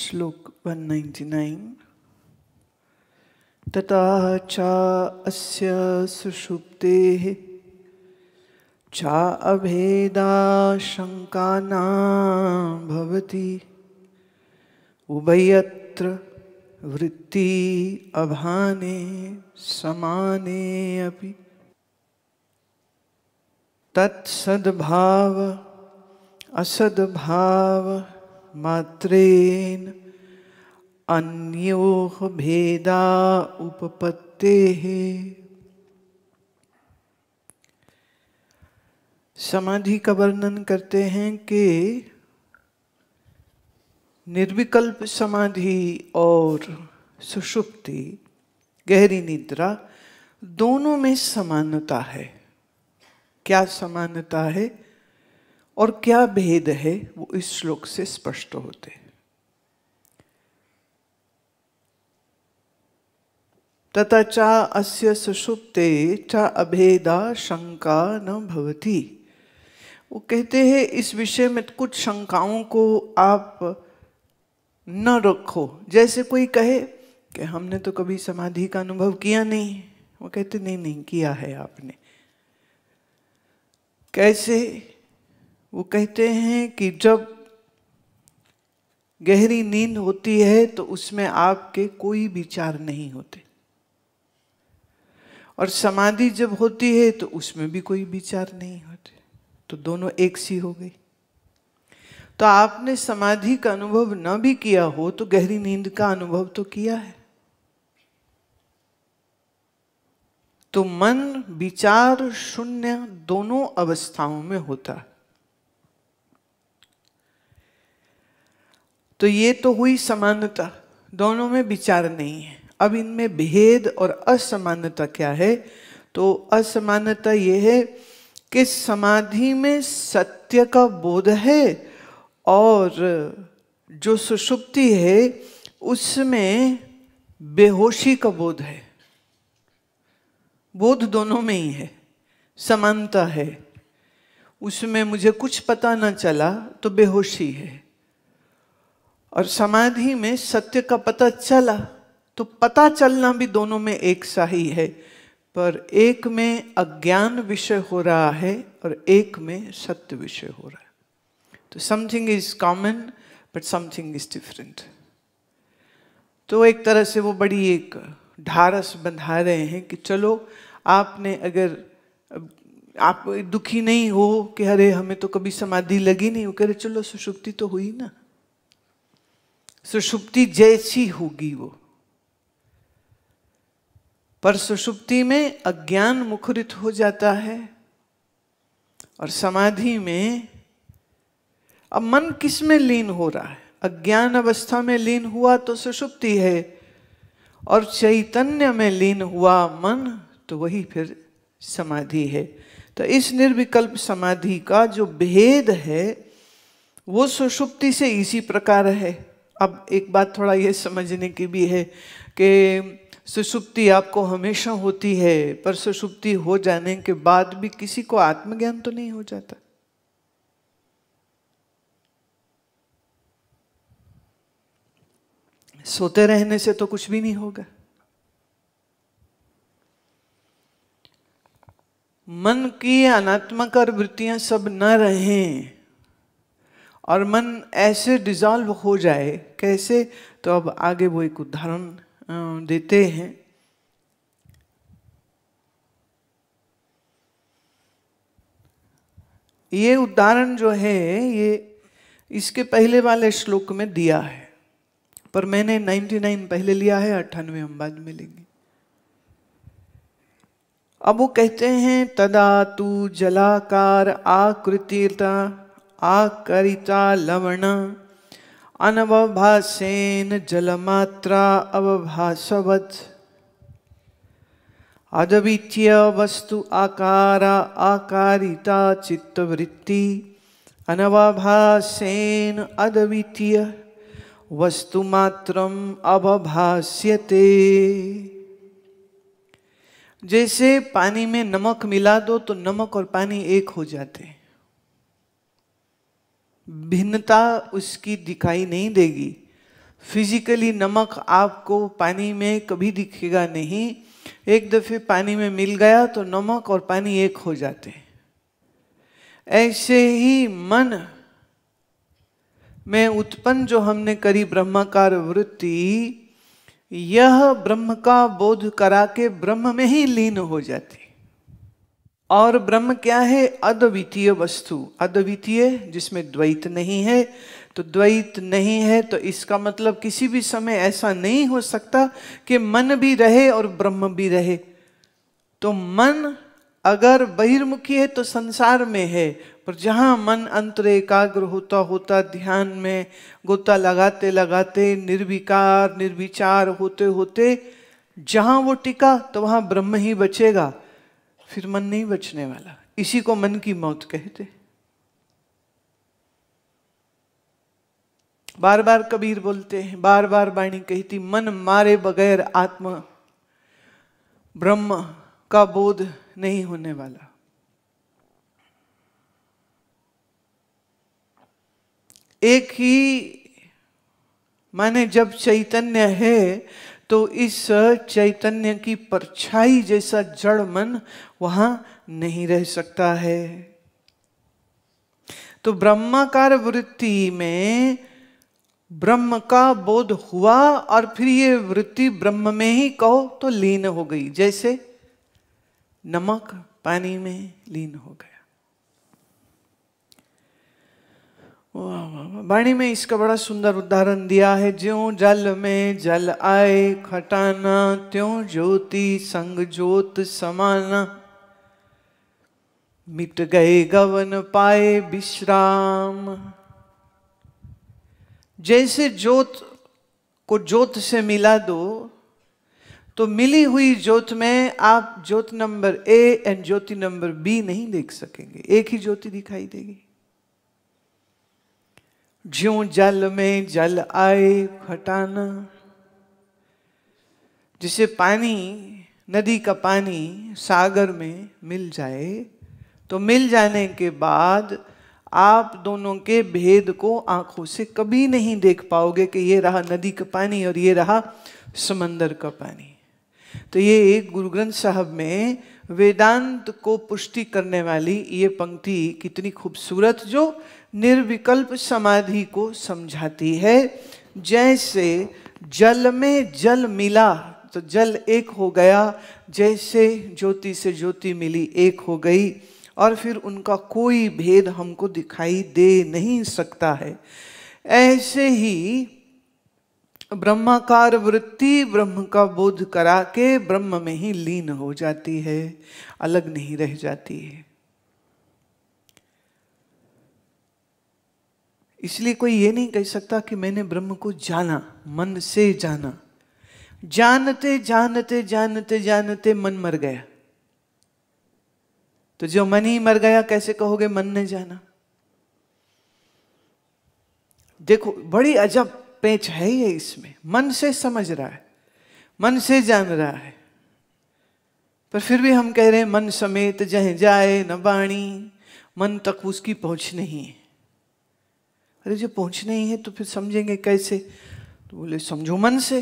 श्लोक 199 तथा चा अस्य सुषुप्ते चा अभेदा शङ्का न भवति उभयत्र वृत्ति अभाने समाने अपि तत्सद्भाव असद्भाव मात्रेन अन्योः भेदा उपपत्तेः समाधि का वर्णन करते हैं कि निर्विकल्प समाधि और सुषुप्ति गहरी निद्रा दोनों में समानता है क्या समानता है और क्या भेद है वो इस श्लोक से स्पष्ट होते तथा चा अस्य सुषुप्ते चा अभेदा शंका न भवती वो कहते हैं इस विषय में कुछ शंकाओं को आप न रखो जैसे कोई कहे कि हमने तो कभी समाधि का अनुभव किया नहीं वो कहते नहीं नहीं किया है आपने कैसे वो कहते हैं कि जब गहरी नींद होती है तो उसमें आपके कोई विचार नहीं होते और समाधि जब होती है तो उसमें भी कोई विचार नहीं होते तो दोनों एक सी हो गई तो आपने समाधि का अनुभव न भी किया हो तो गहरी नींद का अनुभव तो किया है तो मन विचार शून्य दोनों अवस्थाओं में होता है तो ये तो हुई समानता दोनों में विचार नहीं है अब इनमें भेद और असमानता क्या है तो असमानता ये है कि समाधि में सत्य का बोध है और जो सुषुप्ति है उसमें बेहोशी का बोध है बोध दोनों में ही है समानता है उसमें मुझे कुछ पता न चला तो बेहोशी है और समाधि में सत्य का पता चला तो पता चलना भी दोनों में एक सा ही है पर एक में अज्ञान विषय हो रहा है और एक में सत्य विषय हो रहा है तो something is common but something is different तो एक तरह से वो बड़ी एक ढारस बंधा रहे हैं कि चलो आपने अगर आप दुखी नहीं हो कि अरे हमें तो कभी समाधि लगी नहीं हो कह रहे चलो सुषुप्ति तो हुई ना सुषुप्ति जैसी होगी वो पर सुषुप्ति में अज्ञान मुखरित हो जाता है और समाधि में अब मन किस में लीन हो रहा है अज्ञान अवस्था में लीन हुआ तो सुषुप्ति है और चैतन्य में लीन हुआ मन तो वही फिर समाधि है तो इस निर्विकल्प समाधि का जो भेद है वो सुषुप्ति से इसी प्रकार है अब एक बात थोड़ा ये समझने की भी है कि सुषुप्ति आपको हमेशा होती है पर सुषुप्ति हो जाने के बाद भी किसी को आत्मज्ञान तो नहीं हो जाता सोते रहने से तो कुछ भी नहीं होगा मन की अनात्मक वृत्तियां सब न रहें और मन ऐसे डिजॉल्व हो जाए कैसे तो अब आगे वो एक उदाहरण देते हैं ये उदाहरण जो है ये इसके पहले वाले श्लोक में दिया है पर मैंने 99 पहले लिया है अट्ठानवे हम बाद में लेंगे अब वो कहते हैं तदा तू जलाकार आकृतिता लवण अनवभासेन जलमात्रा अवभासवत् अद्वितीय वस्तु आकारा आकारिता चित्तवृत्ति अनवभासेन वस्तु मात्रम अवभास्यते जैसे पानी में नमक मिला दो तो नमक और पानी एक हो जाते हैं भिन्नता उसकी दिखाई नहीं देगी फिजिकली नमक आपको पानी में कभी दिखेगा नहीं एक दफे पानी में मिल गया तो नमक और पानी एक हो जाते हैं ऐसे ही मन में उत्पन्न जो हमने करी ब्रह्मकार वृत्ति यह ब्रह्म का बोध करा के ब्रह्म में ही लीन हो जाती और ब्रह्म क्या है अद्वितीय वस्तु अद्वितीय जिसमें द्वैत नहीं है तो द्वैत नहीं है तो इसका मतलब किसी भी समय ऐसा नहीं हो सकता कि मन भी रहे और ब्रह्म भी रहे तो मन अगर बहिर्मुखी है तो संसार में है पर जहाँ मन अंतर एकाग्र होता होता ध्यान में गोता लगाते लगाते निर्विकार निर्विचार होते होते जहाँ वो टिका तो वहाँ ब्रह्म ही बचेगा फिर मन नहीं बचने वाला इसी को मन की मौत कहते बार बार कबीर बोलते हैं बार बार वाणी कहती मन मारे बगैर आत्मा ब्रह्म का बोध नहीं होने वाला एक ही माने जब चैतन्य है तो इस चैतन्य की परछाई जैसा जड़ मन वहां नहीं रह सकता है तो ब्रह्माकार वृत्ति में ब्रह्म का बोध हुआ और फिर ये वृत्ति ब्रह्म में ही कहो तो लीन हो गई जैसे नमक पानी में लीन हो गए वाणी में इसका बड़ा सुंदर उदाहरण दिया है ज्यो जल में जल आए खटाना त्यों ज्योति संग ज्योत समाना मिट गए गवन पाए विश्राम जैसे ज्योत को ज्योत से मिला दो तो मिली हुई ज्योत में आप ज्योत नंबर ए एंड ज्योति नंबर बी नहीं देख सकेंगे एक ही ज्योति दिखाई देगी ज्यो जल में जल आए खटाना जिसे पानी नदी का पानी सागर में मिल जाए तो मिल जाने के बाद आप दोनों के भेद को आंखों से कभी नहीं देख पाओगे कि ये रहा नदी का पानी और ये रहा समंदर का पानी तो ये गुरु ग्रंथ साहब में वेदांत को पुष्टि करने वाली ये पंक्ति कितनी खूबसूरत जो निर्विकल्प समाधि को समझाती है जैसे जल में जल मिला तो जल एक हो गया जैसे ज्योति से ज्योति मिली एक हो गई और फिर उनका कोई भेद हमको दिखाई दे नहीं सकता है ऐसे ही ब्रह्माकार वृत्ति ब्रह्म का बोध करा के ब्रह्म में ही लीन हो जाती है अलग नहीं रह जाती है इसलिए कोई ये नहीं कह सकता कि मैंने ब्रह्म को जाना मन से जाना जानते जानते जानते जानते मन मर गया तो जो मन ही मर गया कैसे कहोगे मन ने जाना देखो बड़ी अजब पेच है ही है इसमें मन से समझ रहा है मन से जान रहा है पर फिर भी हम कह रहे हैं मन समेत जह जाए न बाणी मन तक उसकी पहुंच नहीं है अरे जो पहुंच नहीं है तो फिर समझेंगे कैसे तो बोले समझो मन से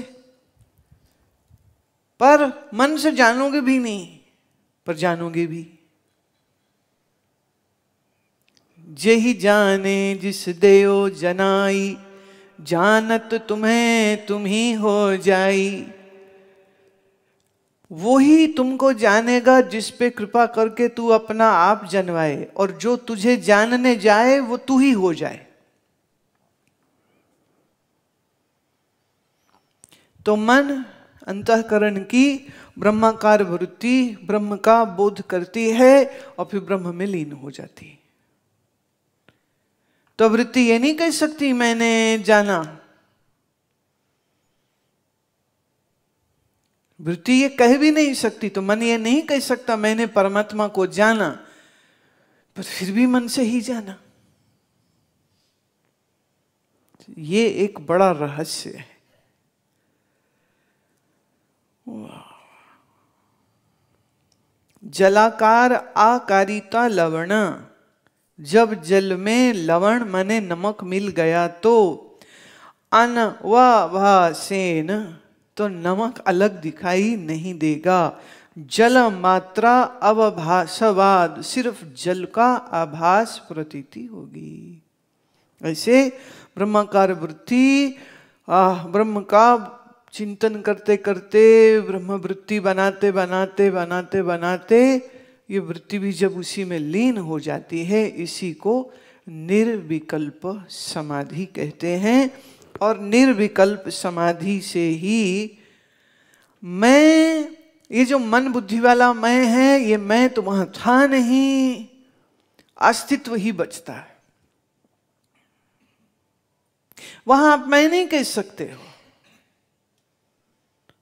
पर मन से जानोगे भी नहीं पर जानोगे भी जे ही जाने जिस देव जनाई जानत तुम्हें तुम ही हो जाई वो ही तुमको जानेगा जिस पे कृपा करके तू अपना आप जनवाए और जो तुझे जानने जाए वो तू ही हो जाए तो मन अंतकरण की ब्रह्माकार वृत्ति ब्रह्म का बोध करती है और फिर ब्रह्म में लीन हो जाती है तो वृत्ति ये नहीं कह सकती मैंने जाना वृत्ति ये कह भी नहीं सकती तो मन ये नहीं कह सकता मैंने परमात्मा को जाना पर फिर भी मन से ही जाना ये एक बड़ा रहस्य है जलाकार आकारिता लवणा जब जल में लवण मने नमक मिल गया तो अन वेन तो नमक अलग दिखाई नहीं देगा जल मात्रा अवभाषवाद सिर्फ जल का आभास प्रतीति होगी ऐसे ब्रह्माकार वृत्ति ब्रह्म का चिंतन करते करते ब्रह्म वृत्ति बनाते बनाते बनाते बनाते ये वृत्ति भी जब उसी में लीन हो जाती है इसी को निर्विकल्प समाधि कहते हैं और निर्विकल्प समाधि से ही मैं ये जो मन बुद्धि वाला मैं है ये मैं तो वहां था नहीं अस्तित्व ही बचता है वहां आप मैं नहीं कह सकते हो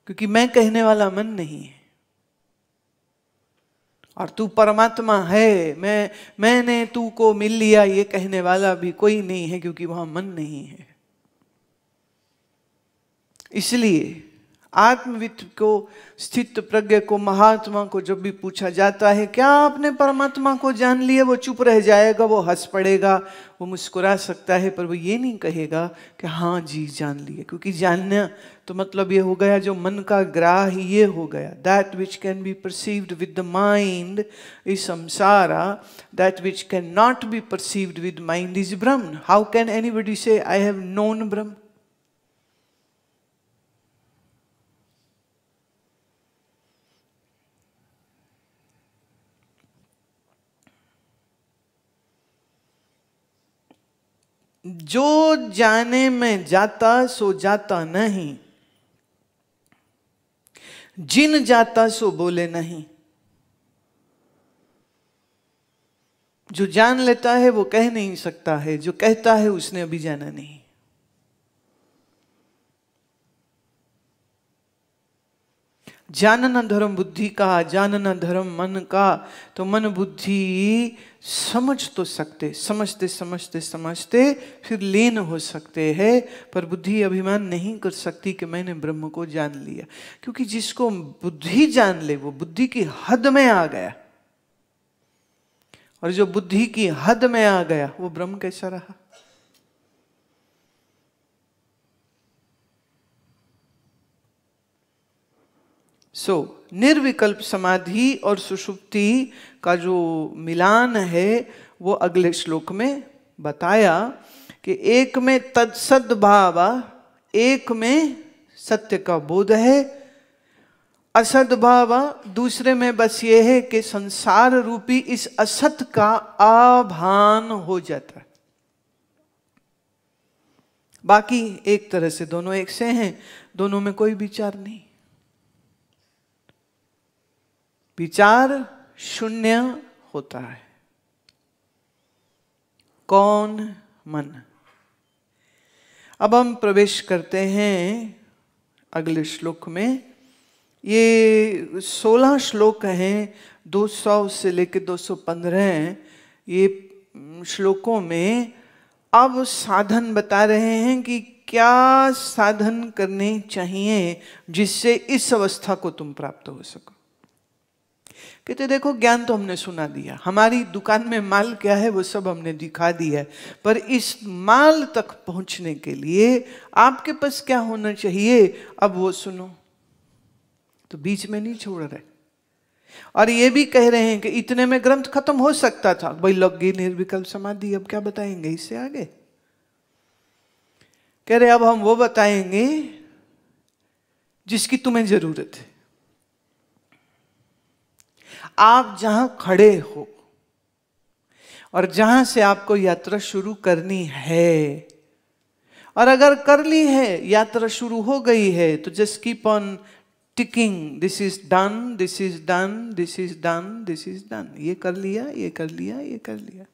क्योंकि मैं कहने वाला मन नहीं है और तू परमात्मा है मैं मैंने तू को मिल लिया ये कहने वाला भी कोई नहीं है क्योंकि वहां मन नहीं है इसलिए आत्मविद को स्थित प्रज्ञ को महात्मा को जब भी पूछा जाता है क्या आपने परमात्मा को जान लिया वो चुप रह जाएगा वो हंस पड़ेगा वो मुस्कुरा सकता है पर वो ये नहीं कहेगा कि हाँ जी जान लिए क्योंकि जानना तो मतलब ये हो गया जो मन का ग्राह ये हो गया that which can be perceived with the mind is samsara that which can not be perceived with mind is Brahma how can anybody say I have known ब्रह्म जो जाने में जाता सो जाता नहीं जिन जाता सो बोले नहीं जो जान लेता है वो कह नहीं सकता है जो कहता है उसने अभी जाना नहीं जानना धर्म बुद्धि का जानना धर्म मन का तो मन बुद्धि समझ तो सकते समझते समझते समझते फिर लेन हो सकते हैं पर बुद्धि अभिमान नहीं कर सकती कि मैंने ब्रह्म को जान लिया क्योंकि जिसको बुद्धि जान ले वो बुद्धि की हद में आ गया और जो बुद्धि की हद में आ गया वो ब्रह्म कैसा रहा सो so, निर्विकल्प समाधि और सुषुप्ति का जो मिलान है वो अगले श्लोक में बताया कि एक में तत्सद एक में सत्य का बोध है असद दूसरे में बस ये है कि संसार रूपी इस असत का आभान हो जाता है बाकी एक तरह से दोनों एक से हैं दोनों में कोई विचार नहीं विचार शून्य होता है कौन मन अब हम प्रवेश करते हैं अगले श्लोक में ये सोलह श्लोक हैं 200 से लेकर 215 ये श्लोकों में अब साधन बता रहे हैं कि क्या साधन करने चाहिए जिससे इस अवस्था को तुम प्राप्त हो सको कहते तो देखो ज्ञान तो हमने सुना दिया हमारी दुकान में माल क्या है वो सब हमने दिखा दिया पर इस माल तक पहुंचने के लिए आपके पास क्या होना चाहिए अब वो सुनो तो बीच में नहीं छोड़ रहे और ये भी कह रहे हैं कि इतने में ग्रंथ खत्म हो सकता था भाई गई निर्विकल्प समाधि अब क्या बताएंगे इससे आगे कह रहे अब हम वो बताएंगे जिसकी तुम्हें जरूरत है आप जहां खड़े हो और जहां से आपको यात्रा शुरू करनी है और अगर कर ली है यात्रा शुरू हो गई है तो just keep on ticking this is done this is done this is done this is done ये कर लिया ये कर लिया ये कर लिया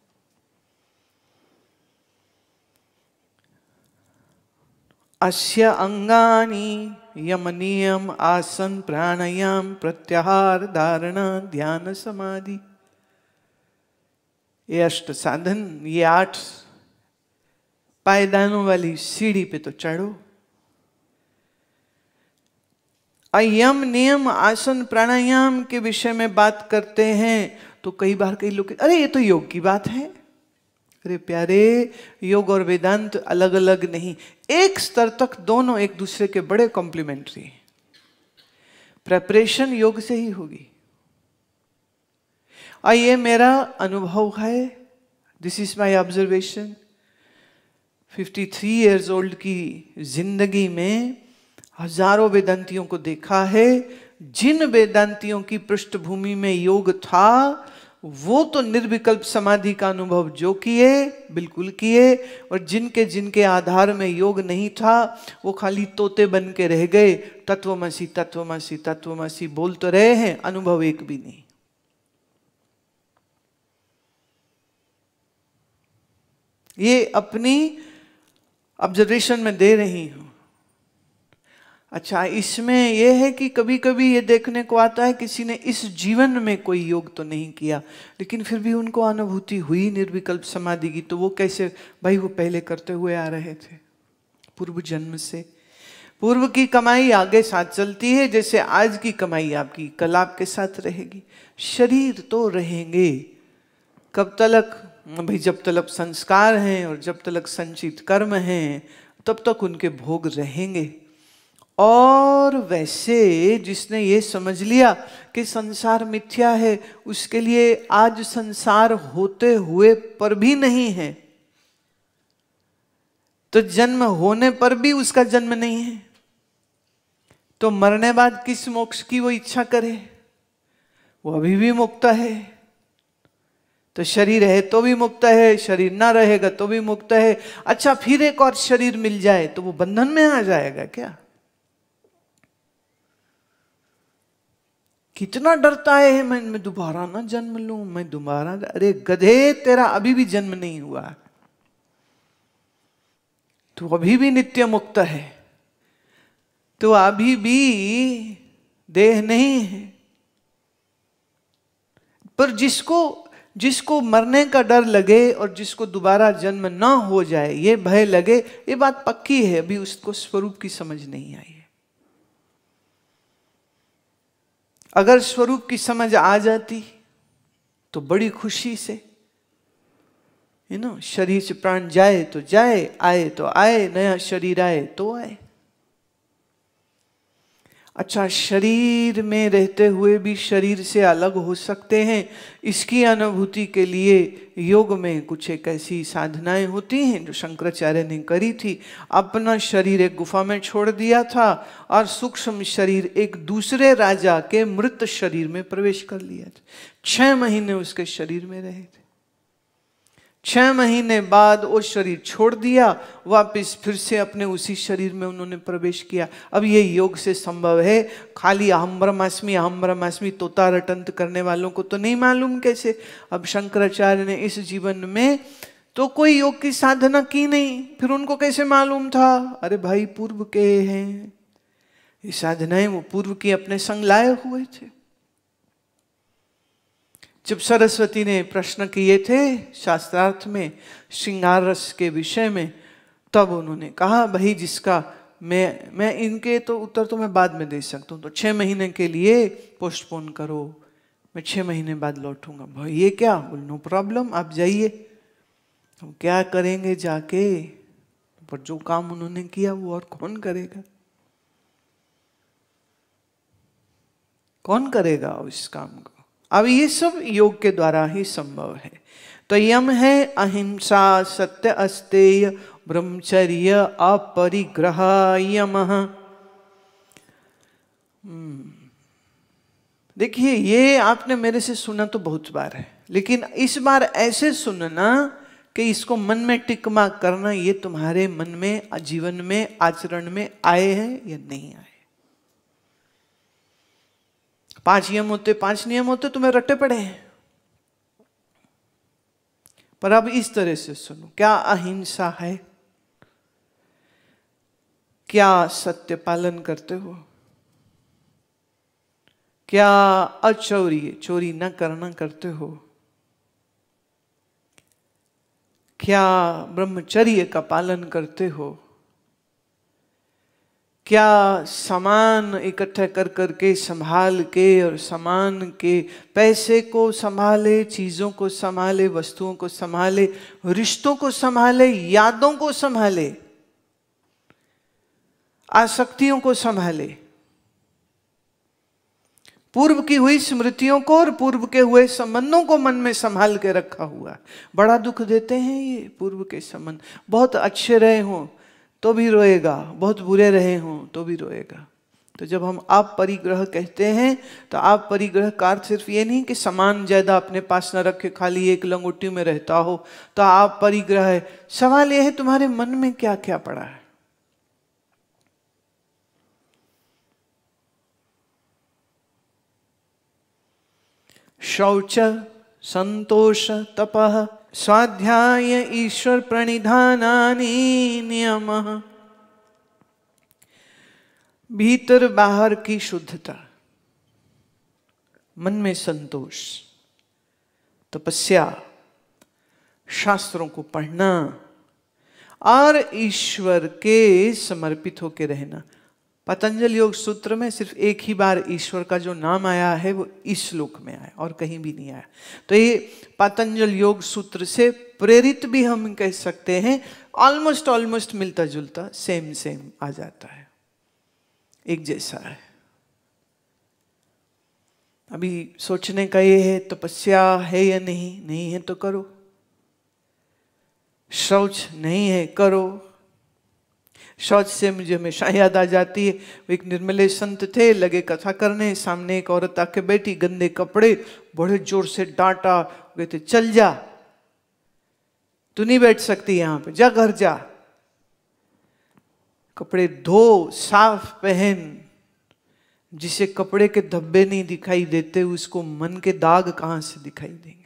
अश्य अंगानी यमनियम आसन प्राणायाम प्रत्याहार धारणा ध्यान समाधि ये अष्ट साधन ये आठ पायदानों वाली सीढ़ी पे तो चढ़ो यम नियम आसन प्राणायाम के विषय में बात करते हैं तो कई बार कई लोग अरे ये तो योग की बात है अरे प्यारे योग और वेदांत अलग अलग नहीं एक स्तर तक दोनों एक दूसरे के बड़े कॉम्प्लीमेंट्री हैं प्रेपरेशन योग से ही होगी और ये मेरा अनुभव है this is my observation 53 three years old की जिंदगी में हजारों वेदांतियों को देखा है जिन वेदांतियों की पृष्ठभूमि में योग था वो तो निर्विकल्प समाधि का अनुभव जो किए बिल्कुल किए और जिनके जिनके आधार में योग नहीं था वो खाली तोते बन के रह गए तत्वमसी तत्वमसी तत्वमसी बोल तो रहे हैं अनुभव एक भी नहीं ये अपनी ऑब्जर्वेशन में दे रही हूं अच्छा इसमें यह है कि कभी कभी ये देखने को आता है किसी ने इस जीवन में कोई योग तो नहीं किया लेकिन फिर भी उनको अनुभूति हुई निर्विकल्प समाधि की तो वो कैसे भाई वो पहले करते हुए आ रहे थे पूर्व जन्म से पूर्व की कमाई आगे साथ चलती है जैसे आज की कमाई आपकी कल आपके साथ रहेगी शरीर तो रहेंगे कब तलक भाई जब तलक संस्कार हैं और जब तलक संचित कर्म हैं तब तक उनके भोग रहेंगे और वैसे जिसने ये समझ लिया कि संसार मिथ्या है उसके लिए आज संसार होते हुए पर भी नहीं है तो जन्म होने पर भी उसका जन्म नहीं है तो मरने बाद किस मोक्ष की वो इच्छा करे वो अभी भी मुक्त है तो शरीर है तो भी मुक्त है शरीर ना रहेगा तो भी मुक्त है अच्छा फिर एक और शरीर मिल जाए तो वो बंधन में आ जाएगा क्या कितना डरता है मैं मैं दोबारा ना जन्म लू मैं दोबारा अरे गधे तेरा अभी भी जन्म नहीं हुआ तो अभी भी नित्य मुक्त है तो अभी भी देह नहीं है पर जिसको जिसको मरने का डर लगे और जिसको दोबारा जन्म ना हो जाए ये भय लगे ये बात पक्की है अभी उसको स्वरूप की समझ नहीं आई अगर स्वरूप की समझ आ जाती तो बड़ी खुशी से यू नो शरीर से प्राण जाए तो जाए आए तो आए नया शरीर आए तो आए अच्छा शरीर में रहते हुए भी शरीर से अलग हो सकते हैं इसकी अनुभूति के लिए योग में कुछ एक ऐसी साधनाएं होती हैं जो शंकराचार्य ने करी थी अपना शरीर एक गुफा में छोड़ दिया था और सूक्ष्म शरीर एक दूसरे राजा के मृत शरीर में प्रवेश कर लिया था छः महीने उसके शरीर में रहे थे छह महीने बाद वो शरीर छोड़ दिया वापस फिर से अपने उसी शरीर में उन्होंने प्रवेश किया अब ये योग से संभव है खाली अहम ब्रह्माष्टमी तोता रटंत करने वालों को तो नहीं मालूम कैसे अब शंकराचार्य ने इस जीवन में तो कोई योग की साधना की नहीं फिर उनको कैसे मालूम था अरे भाई पूर्व के हैं ये साधनाएं वो पूर्व के अपने संग लाए हुए थे जब सरस्वती ने प्रश्न किए थे शास्त्रार्थ में श्रृंगार रस के विषय में तब उन्होंने कहा भाई जिसका मैं मैं इनके तो उत्तर तो मैं बाद में दे सकता हूँ तो छः महीने के लिए पोस्टपोन करो मैं छः महीने बाद लौटूंगा भाई ये क्या बोल नो प्रॉब्लम आप जाइए हम तो क्या करेंगे जाके पर जो काम उन्होंने किया वो और कौन करेगा कौन करेगा उस काम को अब ये सब योग के द्वारा ही संभव है तो यम है अहिंसा सत्य अस्तेय ब्रह्मचर्य अपरिग्रह यम हम्म। देखिए ये आपने मेरे से सुना तो बहुत बार है लेकिन इस बार ऐसे सुनना कि इसको मन में टिकमा करना ये तुम्हारे मन में जीवन में आचरण में आए हैं या नहीं आए पांच नियम होते पांच नियम होते तुम्हें रटे पड़े हैं पर अब इस तरह से सुनो क्या अहिंसा है क्या सत्य पालन करते हो क्या अचौरी चोरी न करना करते हो क्या ब्रह्मचर्य का पालन करते हो क्या सामान इकट्ठा कर करके संभाल के और सामान के पैसे को संभाले चीज़ों को संभाले वस्तुओं को संभाले रिश्तों को संभाले यादों को संभाले आसक्तियों को संभाले पूर्व की हुई स्मृतियों को और पूर्व के हुए संबंधों को मन में संभाल के रखा हुआ बड़ा दुख देते हैं ये पूर्व के संबंध बहुत अच्छे रहे हों तो भी रोएगा बहुत बुरे रहे हों तो भी रोएगा तो जब हम आप परिग्रह कहते हैं तो आप परिग्रह का अर्थ सिर्फ ये नहीं कि समान ज्यादा अपने पास न रखे खाली एक लंगोटी में रहता हो तो आप परिग्रह है सवाल यह है तुम्हारे मन में क्या क्या पड़ा है शौच संतोष तपह स्वाध्याय ईश्वर प्रणिधानानी नियम भीतर बाहर की शुद्धता मन में संतोष तपस्या शास्त्रों को पढ़ना और ईश्वर के समर्पित होकर रहना पतंजल योग सूत्र में सिर्फ एक ही बार ईश्वर का जो नाम आया है वो इस श्लोक में आया और कहीं भी नहीं आया तो ये पतंजल योग सूत्र से प्रेरित भी हम कह सकते हैं ऑलमोस्ट ऑलमोस्ट मिलता जुलता सेम सेम आ जाता है एक जैसा है अभी सोचने का ये है तपस्या है या नहीं नहीं है तो करो शौच नहीं है करो शौच से मुझे हमेशा याद आ जाती है एक निर्मले संत थे लगे कथा करने सामने एक औरत आके बैठी गंदे कपड़े बड़े जोर से डांटा कहते चल जा तू नहीं बैठ सकती यहां पे जा घर जा कपड़े धो साफ पहन जिसे कपड़े के धब्बे नहीं दिखाई देते उसको मन के दाग कहां से दिखाई देंगे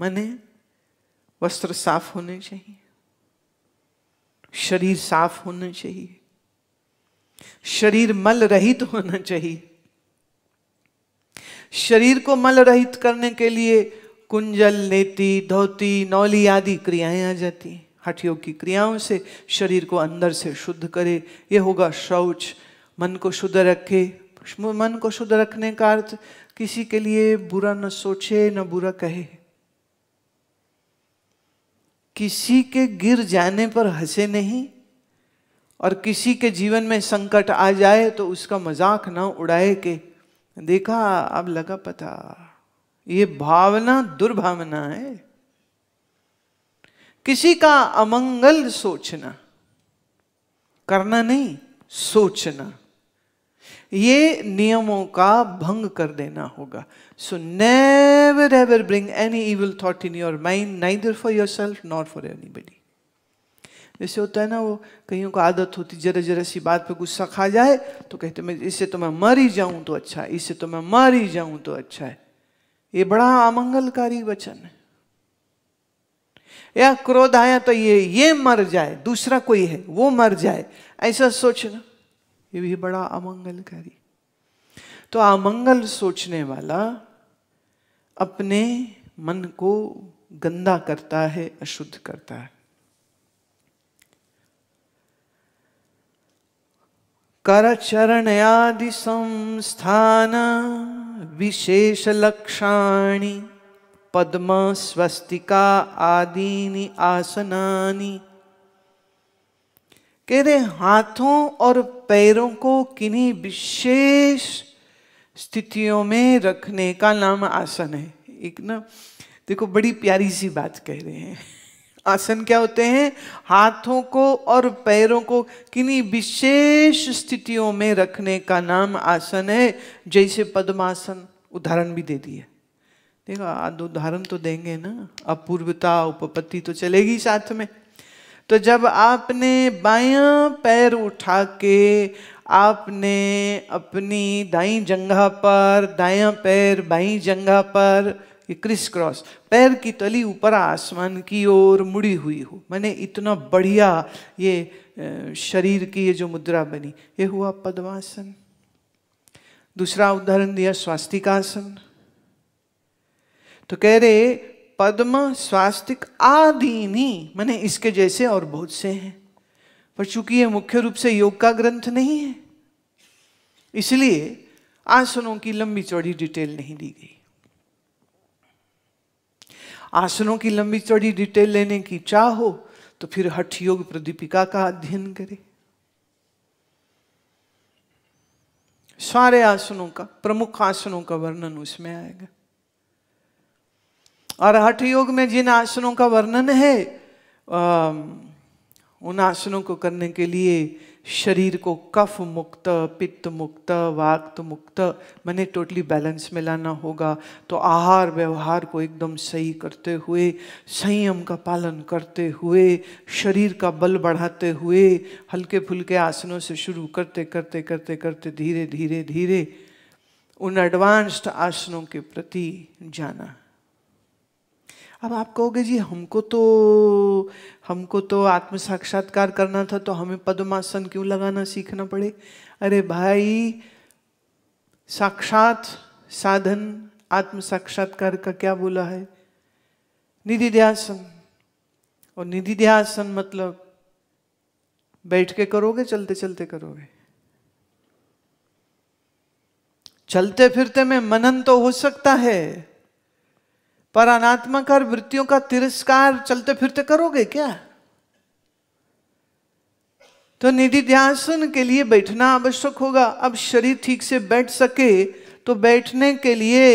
मैंने वस्त्र साफ होने चाहिए शरीर साफ होना चाहिए शरीर मल रहित होना चाहिए शरीर को मल रहित करने के लिए कुंजल लेती धोती नौली आदि क्रियाएं आ जाती हैं हठ योग की क्रियाओं से शरीर को अंदर से शुद्ध करे ये होगा शौच मन को शुद्ध रखे मन को शुद्ध रखने का अर्थ किसी के लिए बुरा न सोचे न बुरा कहे किसी के गिर जाने पर हंसे नहीं और किसी के जीवन में संकट आ जाए तो उसका मजाक ना उड़ाए के देखा अब लगा पता ये भावना दुर्भावना है किसी का अमंगल सोचना करना नहीं सोचना ये नियमों का भंग कर देना होगा so never ever bring any evil thought in your mind neither for yourself not for anybody जैसे होता है ना वो कहीं को आदत होती जरा जरा सी बात पे गुस्सा खा जाए तो कहते मैं इससे तो मैं मर ही जाऊं तो अच्छा है इससे तो मैं मर ही जाऊं तो अच्छा है ये बड़ा अमंगलकारी वचन है या क्रोध आया तो ये ये मर जाए दूसरा कोई है वो मर जाए ऐसा सोचना ये भी बड़ा अमंगलकारी तो अमंगल सोचने वाला अपने मन को गंदा करता है अशुद्ध करता है कर चरण आदि संस्थान विशेष लक्षाणी पद्म स्वस्तिका आदि आसनानी कहते हाथों और पैरों को किन्हीं विशेष स्थितियों में रखने का नाम आसन है एक ना देखो बड़ी प्यारी सी बात कह रहे हैं आसन क्या होते हैं हाथों को और पैरों को किन्हीं विशेष स्थितियों में रखने का नाम आसन है जैसे पद्मासन उदाहरण भी दे दिए देखो उदाहरण तो देंगे ना अपूर्वता उपपत्ति तो चलेगी साथ में तो जब आपने बाया पैर उठा के आपने अपनी दाई जंगा पर दाया पैर बाई जंगा पर ये क्रिस क्रॉस पैर की तली ऊपर आसमान की ओर मुड़ी हुई हो मैंने इतना बढ़िया ये शरीर की ये जो मुद्रा बनी ये हुआ पद्मासन दूसरा उदाहरण दिया स्वास्तिकासन तो कह रहे पद्म स्वास्तिक आदिनी मैंने इसके जैसे और बहुत से हैं पर चूंकि ये मुख्य रूप से योग का ग्रंथ नहीं है इसलिए आसनों की लंबी चौड़ी डिटेल नहीं दी गई आसनों की लंबी चौड़ी डिटेल लेने की चाह हो तो फिर हठ योग प्रदीपिका का अध्ययन करें सारे आसनों का प्रमुख आसनों का वर्णन उसमें आएगा और हठ योग में जिन आसनों का वर्णन है उन आसनों को करने के लिए शरीर को कफ मुक्त पित्त मुक्त वाक्त मुक्त मैंने टोटली बैलेंस में लाना होगा तो आहार व्यवहार को एकदम सही करते हुए संयम का पालन करते हुए शरीर का बल बढ़ाते हुए हल्के फुल्के आसनों से शुरू करते करते करते करते धीरे धीरे धीरे उन एडवांस्ड आसनों के प्रति जाना अब आप कहोगे जी हमको तो हमको तो आत्म साक्षात्कार करना था तो हमें पद्मासन क्यों लगाना सीखना पड़े अरे भाई साक्षात साधन आत्म साक्षात्कार का क्या बोला है निधिध्यासन और निधि ध्यासन मतलब बैठ के करोगे चलते चलते करोगे चलते फिरते में मनन तो हो सकता है पर अनात्माकार वृत्तियों का तिरस्कार चलते फिरते करोगे क्या तो निधि ध्यान के लिए बैठना आवश्यक होगा अब शरीर ठीक से बैठ सके तो बैठने के लिए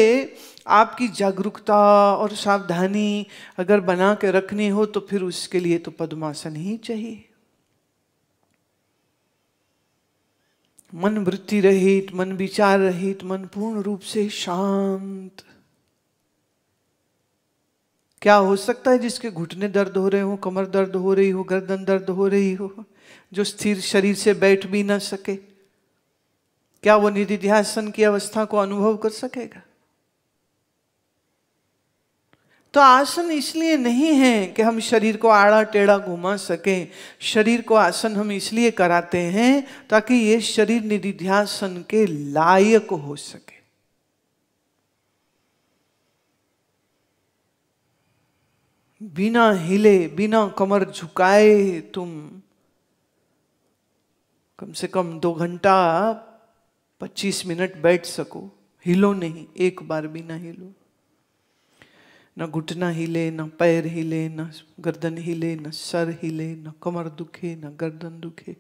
आपकी जागरूकता और सावधानी अगर बना के रखनी हो तो फिर उसके लिए तो पद्मासन ही चाहिए मन वृत्ति रहित मन विचार रहित मन पूर्ण रूप से शांत क्या हो सकता है जिसके घुटने दर्द हो रहे हो कमर दर्द हो रही हो गर्दन दर्द हो रही हो जो स्थिर शरीर से बैठ भी ना सके क्या वो निधिध्यासन की अवस्था को अनुभव कर सकेगा तो आसन इसलिए नहीं है कि हम शरीर को आड़ा टेढ़ा घुमा सकें शरीर को आसन हम इसलिए कराते हैं ताकि ये शरीर निधिध्यासन के लायक हो सके बिना हिले बिना कमर झुकाए तुम कम से कम दो घंटा पच्चीस मिनट बैठ सको हिलो नहीं एक बार भी ना हिलो ना घुटना हिले ना पैर हिले ना गर्दन हिले ना सर हिले ना कमर दुखे ना गर्दन दुखे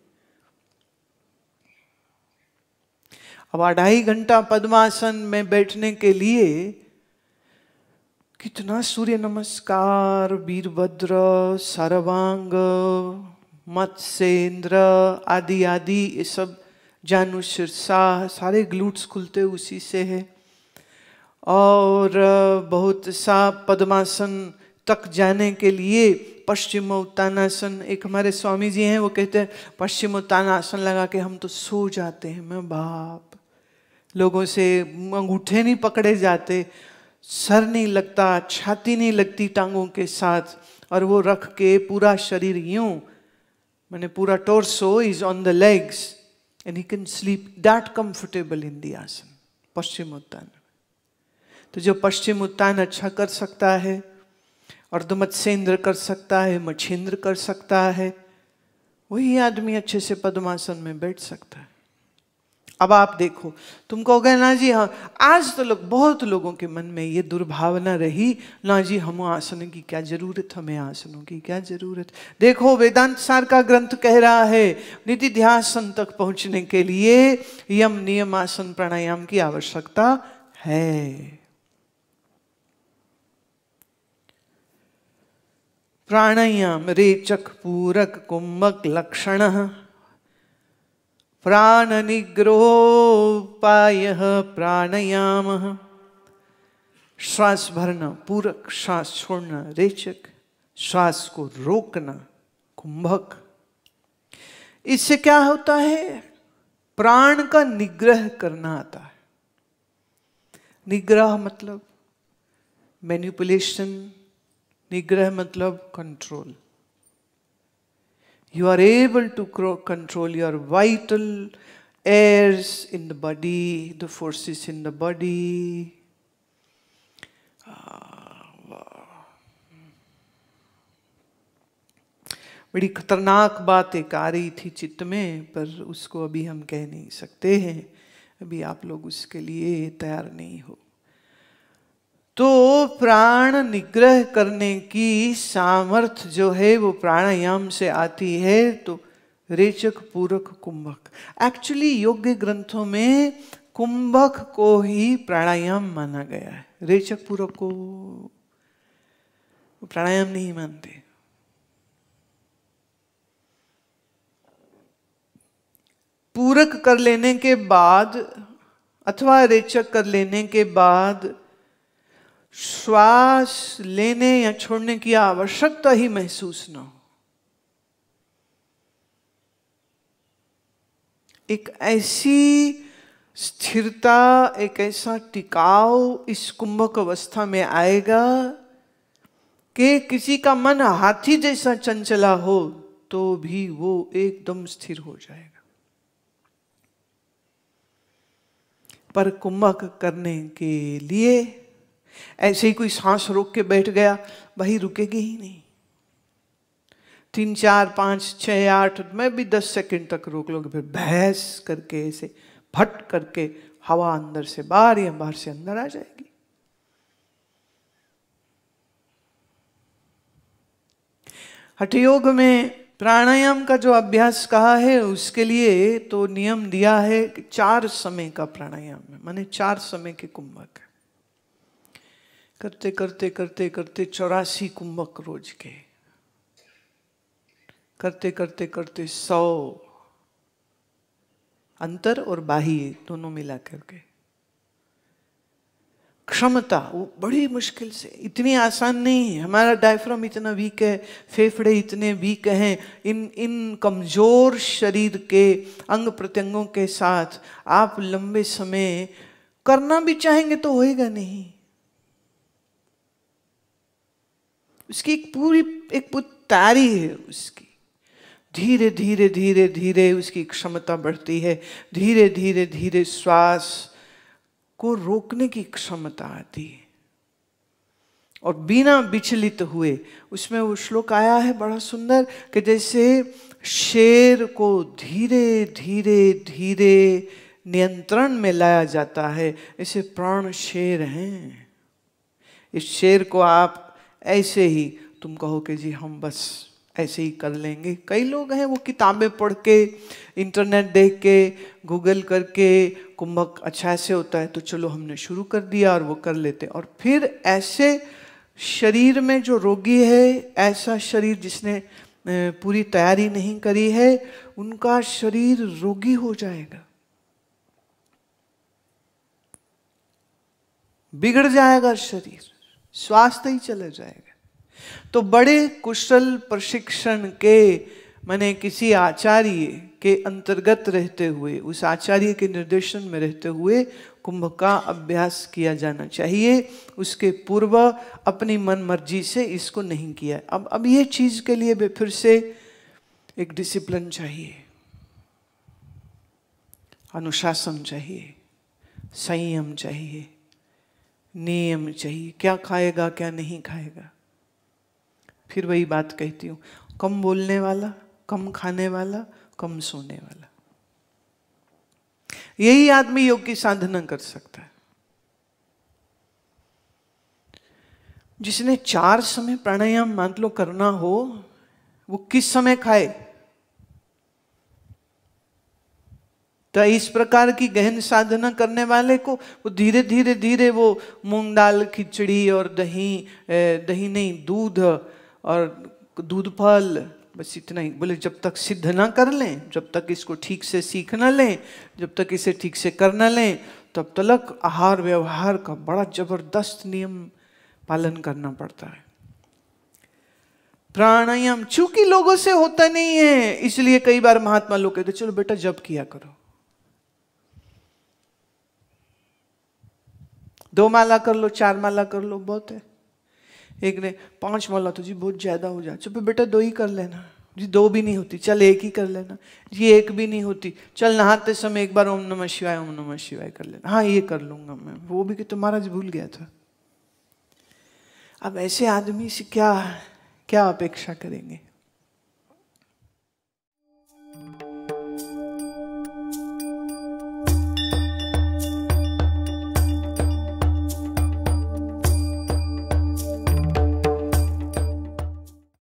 अब अढ़ाई घंटा पद्मासन में बैठने के लिए कितना सूर्य नमस्कार वीरभद्र सर्वांग मत्स्येंद्र आदि आदि ये सब जानु शीर्षा सारे ग्लूट्स खुलते उसी से है और बहुत सा पद्मासन तक जाने के लिए पश्चिम उत्तानासन एक हमारे स्वामी जी हैं वो कहते हैं पश्चिम उत्तानासन लगा के हम तो सो जाते हैं मैं बाप लोगों से अंगूठे नहीं पकड़े जाते सर नहीं लगता छाती नहीं लगती टांगों के साथ और वो रख के पूरा शरीर यूं मैंने पूरा torso is on the legs and he can sleep that comfortable in the asana पश्चिम उत्तान तो जो पश्चिम उत्तान अच्छा कर सकता है और तो मत्स्येंद्र कर सकता है मछेंद्र कर सकता है वही आदमी अच्छे से पद्मासन में बैठ सकता है अब आप देखो तुम कहोगे ना जी हाँ आज तो लोग बहुत लोगों के मन में ये दुर्भावना रही ना जी हम आसन की क्या जरूरत हमें आसनों की क्या जरूरत देखो वेदांत सार का ग्रंथ कह रहा है निधि ध्यासन तक पहुंचने के लिए यम नियम आसन प्राणायाम की आवश्यकता है प्राणायाम रेचक पूरक कुंभक लक्षण प्राण पाय प्राणयाम श्वास भरना पूरक श्वास छोड़ना रेचक श्वास को रोकना कुंभक इससे क्या होता है प्राण का निग्रह करना आता है निग्रह मतलब मैनिपुलेशन निग्रह मतलब control You are able to control your vital airs in the body, the forces in the body. बड़ी खतरनाक बात एक आ रही थी चित्त में पर उसको अभी हम कह नहीं सकते हैं अभी आप लोग उसके लिए तैयार नहीं हो तो प्राण निग्रह करने की सामर्थ्य जो है वो प्राणायाम से आती है तो रेचक पूरक कुंभक एक्चुअली योग्य ग्रंथों में कुंभक को ही प्राणायाम माना गया है रेचक पूरक को प्राणायाम नहीं मानते पूरक कर लेने के बाद अथवा रेचक कर लेने के बाद श्वास लेने या छोड़ने की आवश्यकता ही महसूस न हो एक ऐसी स्थिरता एक ऐसा टिकाव इस कुंभक अवस्था में आएगा कि किसी का मन हाथी जैसा चंचला हो तो भी वो एकदम स्थिर हो जाएगा पर कुंभक करने के लिए ऐसे ही कोई सांस रोक के बैठ गया भाई रुकेगी ही नहीं तीन चार पाँच छः आठ मैं भी दस सेकंड तक रोक लोगे फिर बहस करके ऐसे फट करके हवा अंदर से बाहर या बाहर से अंदर आ जाएगी हठयोग में प्राणायाम का जो अभ्यास कहा है उसके लिए तो नियम दिया है कि चार समय का प्राणायाम है माने चार समय के कुंभक करते करते करते करते चौरासी कुंभक रोज के करते करते करते सौ अंतर और बाह्य दोनों मिला करके क्षमता वो बड़ी मुश्किल से इतनी आसान नहीं है हमारा डायफ्राम इतना वीक है फेफड़े इतने वीक हैं इन इन कमज़ोर शरीर के अंग प्रत्यंगों के साथ आप लंबे समय करना भी चाहेंगे तो होएगा नहीं उसकी एक पूरी एक तारी है उसकी धीरे धीरे धीरे धीरे उसकी क्षमता बढ़ती है धीरे धीरे धीरे श्वास को रोकने की क्षमता आती है और बिना विचलित हुए उसमें वो श्लोक आया है बड़ा सुंदर कि जैसे शेर को धीरे धीरे धीरे नियंत्रण में लाया जाता है ऐसे प्राण शेर हैं इस शेर को आप ऐसे ही तुम कहो कि जी हम बस ऐसे ही कर लेंगे कई लोग हैं वो किताबें पढ़ के इंटरनेट देख के गूगल करके कुंभक अच्छा ऐसे होता है तो चलो हमने शुरू कर दिया और वो कर लेते और फिर ऐसे शरीर में जो रोगी है ऐसा शरीर जिसने पूरी तैयारी नहीं करी है उनका शरीर रोगी हो जाएगा बिगड़ जाएगा शरीर स्वास्थ्य ही चला जाएगा तो बड़े कुशल प्रशिक्षण के मैंने किसी आचार्य के अंतर्गत रहते हुए उस आचार्य के निर्देशन में रहते हुए कुंभ का अभ्यास किया जाना चाहिए उसके पूर्व अपनी मन मर्जी से इसको नहीं किया अब अब ये चीज़ के लिए भी फिर से एक डिसिप्लिन चाहिए अनुशासन चाहिए संयम चाहिए नियम चाहिए क्या खाएगा क्या नहीं खाएगा फिर वही बात कहती हूँ कम बोलने वाला कम खाने वाला कम सोने वाला यही आदमी योग की साधना कर सकता है जिसने चार समय प्राणायाम मान लो करना हो वो किस समय खाए तो इस प्रकार की गहन साधना करने वाले को वो धीरे धीरे धीरे वो मूंग दाल खिचड़ी और दही दही नहीं दूध और दूध फल बस इतना ही बोले जब तक सिद्ध ना कर लें जब तक इसको ठीक से सीख ना लें जब तक इसे ठीक से कर ना लें तब तलक आहार व्यवहार का बड़ा जबरदस्त नियम पालन करना पड़ता है प्राणायाम चूंकि लोगों से होता नहीं है इसलिए कई बार महात्मा लोग कहते चलो बेटा जब किया करो दो माला कर लो चार माला कर लो बहुत है एक ने पांच माला तो जी बहुत ज़्यादा हो जाए चुप बेटा दो ही कर लेना जी दो भी नहीं होती चल एक ही कर लेना जी एक भी नहीं होती चल नहाते समय एक बार ओम नमः शिवाय ओम नमः शिवाय कर लेना हाँ ये कर लूंगा मैं वो भी कि तुम्हारा जी भूल गया था अब ऐसे आदमी से क्या क्या अपेक्षा करेंगे